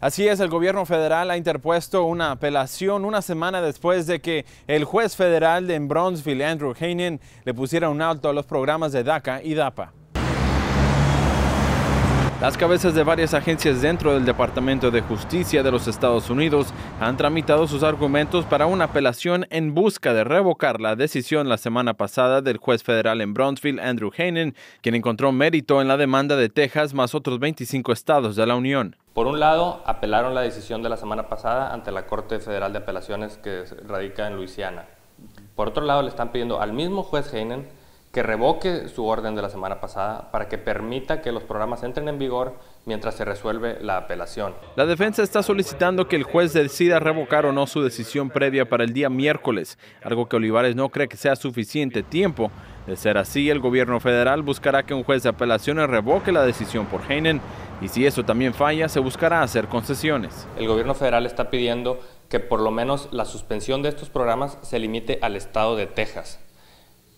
Así es, el gobierno federal ha interpuesto una apelación una semana después de que el juez federal de Bronzeville, Andrew Hainen, le pusiera un alto a los programas de DACA y DAPA. Las cabezas de varias agencias dentro del Departamento de Justicia de los Estados Unidos han tramitado sus argumentos para una apelación en busca de revocar la decisión la semana pasada del juez federal en Brownsville, Andrew Heinen, quien encontró mérito en la demanda de Texas más otros 25 estados de la Unión. Por un lado, apelaron la decisión de la semana pasada ante la Corte Federal de Apelaciones que radica en Luisiana. Por otro lado, le están pidiendo al mismo juez Heinen que revoque su orden de la semana pasada para que permita que los programas entren en vigor mientras se resuelve la apelación. La defensa está solicitando que el juez decida revocar o no su decisión previa para el día miércoles, algo que Olivares no cree que sea suficiente tiempo. De ser así, el gobierno federal buscará que un juez de apelaciones revoque la decisión por Heinen y si eso también falla, se buscará hacer concesiones. El gobierno federal está pidiendo que por lo menos la suspensión de estos programas se limite al estado de Texas,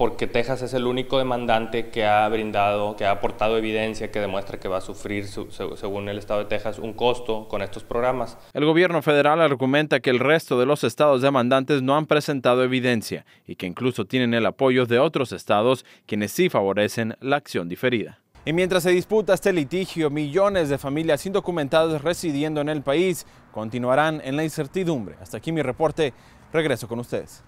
porque Texas es el único demandante que ha brindado, que ha aportado evidencia que demuestra que va a sufrir, según el Estado de Texas, un costo con estos programas. El gobierno federal argumenta que el resto de los estados demandantes no han presentado evidencia y que incluso tienen el apoyo de otros estados quienes sí favorecen la acción diferida. Y mientras se disputa este litigio, millones de familias indocumentadas residiendo en el país continuarán en la incertidumbre. Hasta aquí mi reporte. Regreso con ustedes.